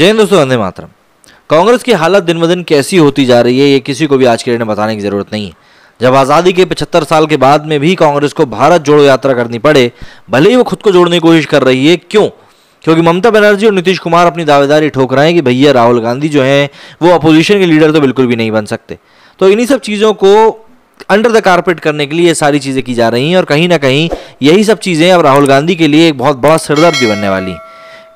जयेंद्र सुरंदे मातरम कांग्रेस की हालत दिन ब दिन कैसी होती जा रही है ये किसी को भी आज के डेट में बताने की जरूरत नहीं है जब आज़ादी के 75 साल के बाद में भी कांग्रेस को भारत जोड़ो यात्रा करनी पड़े भले ही वो खुद को जोड़ने की कोशिश कर रही है क्यों क्योंकि ममता बनर्जी और नीतीश कुमार अपनी दावेदारी ठोक रहे हैं कि भैया राहुल गांधी जो हैं वो अपोजिशन के लीडर तो बिल्कुल भी नहीं बन सकते तो इन्हीं सब चीज़ों को अंडर द कारपेट करने के लिए ये सारी चीज़ें की जा रही हैं और कहीं ना कहीं यही सब चीज़ें अब राहुल गांधी के लिए एक बहुत बड़ा सिरदर्द भी बनने वाली हैं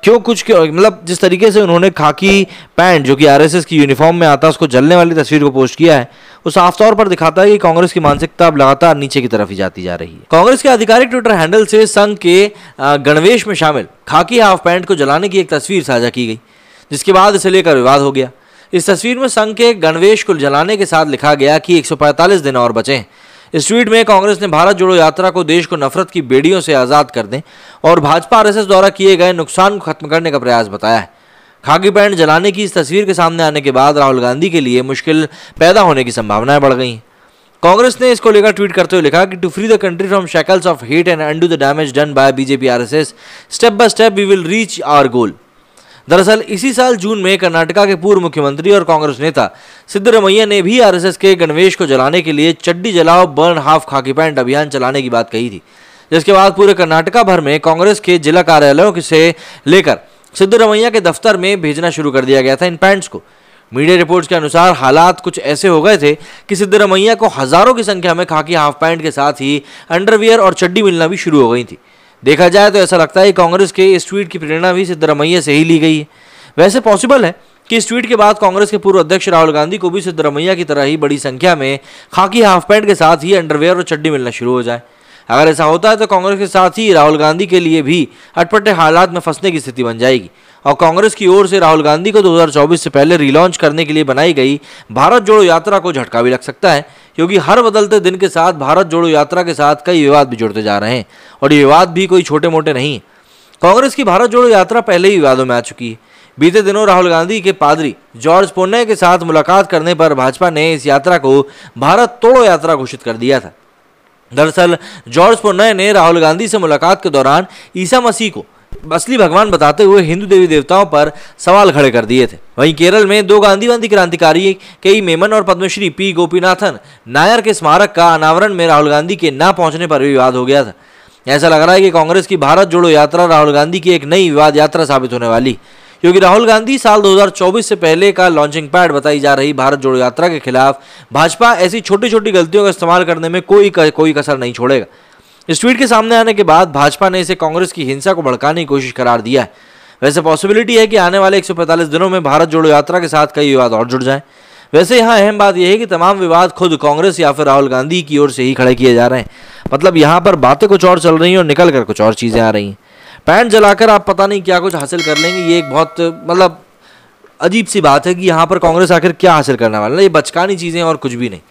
क्यों कुछ क्यों मतलब जिस तरीके से उन्होंने खाकी पैंट जो कि आरएसएस की यूनिफॉर्म में आता है उसको जलने वाली तस्वीर को पोस्ट किया है वो साफ तौर पर दिखाता है कि कांग्रेस की मानसिकता अब लगातार नीचे की तरफ ही जाती जा रही है कांग्रेस के आधिकारिक ट्विटर हैंडल से संघ के गणवेश में शामिल खाकी हाफ पैंट को जलाने की एक तस्वीर साझा की गई जिसके बाद इसे लेकर विवाद हो गया इस तस्वीर में संघ के गणवेश को जलाने के साथ लिखा गया कि 145 दिन और बचे हैं इस ट्वीट में कांग्रेस ने भारत जोड़ो यात्रा को देश को नफरत की बेड़ियों से आज़ाद कर दें और भाजपा आरएसएस द्वारा किए गए नुकसान को खत्म करने का प्रयास बताया है खाकी पैंट जलाने की इस तस्वीर के सामने आने के बाद राहुल गांधी के लिए मुश्किल पैदा होने की संभावनाएं बढ़ गई कांग्रेस ने इसको लेकर ट्वीट करते हुए लिखा कि to free the country from shackles of hate and undo the damage done by BJP RSS step by step we will reach our goal दरअसल इसी साल जून में कर्नाटका के पूर्व मुख्यमंत्री और कांग्रेस नेता सिद्धरमैया ने भी आरएसएस के गणवेश को जलाने के लिए चड्डी जलाओ बर्न हाफ खाकी पैंट अभियान चलाने की बात कही थी जिसके बाद पूरे कर्नाटका भर में कांग्रेस के जिला कार्यालयों से लेकर सिद्धरमैया के दफ्तर में भेजना शुरू कर दिया गया था इन पैंट्स को मीडिया रिपोर्ट्स के अनुसार हालात कुछ ऐसे हो गए थे कि सिद्धरमैया को हजारों की संख्या में खाकी हाफ पैंट के साथ ही अंडरवियर और चड्डी मिलना भी शुरू हो गई थी देखा जाए तो ऐसा लगता है कि कांग्रेस के इस ट्वीट की प्रेरणा भी सिद्धरमैया से ही ली गई है वैसे पॉसिबल है कि इस ट्वीट के बाद कांग्रेस के पूर्व अध्यक्ष राहुल गांधी को भी सिद्धरमैया की तरह ही बड़ी संख्या में खाकी हाफ पैंट के साथ ही अंडरवेयर और चड्डी मिलना शुरू हो जाए अगर ऐसा होता है तो कांग्रेस के साथ ही राहुल गांधी के लिए भी अटपटे हालात में फंसने की स्थिति बन जाएगी और कांग्रेस की ओर से राहुल गांधी को 2024 से पहले रिलॉन्च करने के लिए बनाई गई भारत जोड़ो यात्रा को झटका भी लग सकता है क्योंकि हर बदलते दिन के साथ भारत जोड़ो यात्रा के साथ कई विवाद भी जुड़ते जा रहे हैं और ये विवाद भी कोई छोटे मोटे नहीं कांग्रेस की भारत जोड़ो यात्रा पहले ही विवादों में आ चुकी है बीते दिनों राहुल गांधी के पादरी जॉर्ज पोन्ने के साथ मुलाकात करने पर भाजपा ने इस यात्रा को भारत तोड़ो यात्रा घोषित कर दिया था दरअसल जॉर्ज पोन्ने ने राहुल गांधी से मुलाकात के दौरान ईसा मसीह को असली भगवान बताते हुए हिंदू देवी देवताओं पर सवाल खड़े कर दिए थे वहीं केरल में दो गांधीवादी क्रांतिकारी के ई मेमन और पद्मश्री पी गोपीनाथन नायर के स्मारक का अनावरण में राहुल गांधी के न पहुंचने पर विवाद हो गया था ऐसा लग रहा है कि कांग्रेस की भारत जोड़ो यात्रा राहुल गांधी की एक नई विवाद यात्रा साबित होने वाली क्योंकि राहुल गांधी साल 2024 से पहले का लॉन्चिंग पैड बताई जा रही भारत जोड़ो यात्रा के खिलाफ भाजपा ऐसी छोटी छोटी गलतियों का इस्तेमाल करने में कोई कर, कोई कसर नहीं छोड़ेगा इस ट्वीट के सामने आने के बाद भाजपा ने इसे कांग्रेस की हिंसा को भड़काने की कोशिश करार दिया है वैसे पॉसिबिलिटी है कि आने वाले 145 दिनों में भारत जोड़ो यात्रा के साथ कई विवाद और जुड़ जाएं वैसे यहाँ अहम बात यह है कि तमाम विवाद खुद कांग्रेस या फिर राहुल गांधी की ओर से ही खड़े किए जा रहे हैं मतलब यहाँ पर बातें कुछ और चल रही हैं और निकल कर कुछ और चीज़ें आ रही हैं पैन जलाकर आप पता नहीं क्या कुछ हासिल कर लेंगे ये एक बहुत मतलब अजीब सी बात है कि यहाँ पर कांग्रेस आखिर क्या हासिल करने वाला है ये बचकानी चीज़ें और कुछ भी नहीं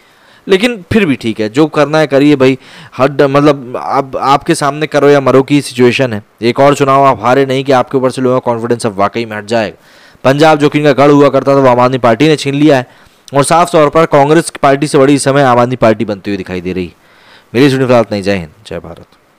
लेकिन फिर भी ठीक है जो करना है करिए भाई हड मतलब आप आपके सामने करो या मरो की सिचुएशन है एक और चुनाव आप हारे नहीं कि आपके ऊपर से लोगों का कॉन्फिडेंस अब वाकई में हट जाएगा पंजाब जो कि इनका गढ़ हुआ करता था वो आम आदमी पार्टी ने छीन लिया है और साफ तौर पर कांग्रेस पार्टी से बड़ी इस समय आम आदमी पार्टी बनती हुई दिखाई दे रही है मेरी फिलहाल नहीं जय हिंद जय भारत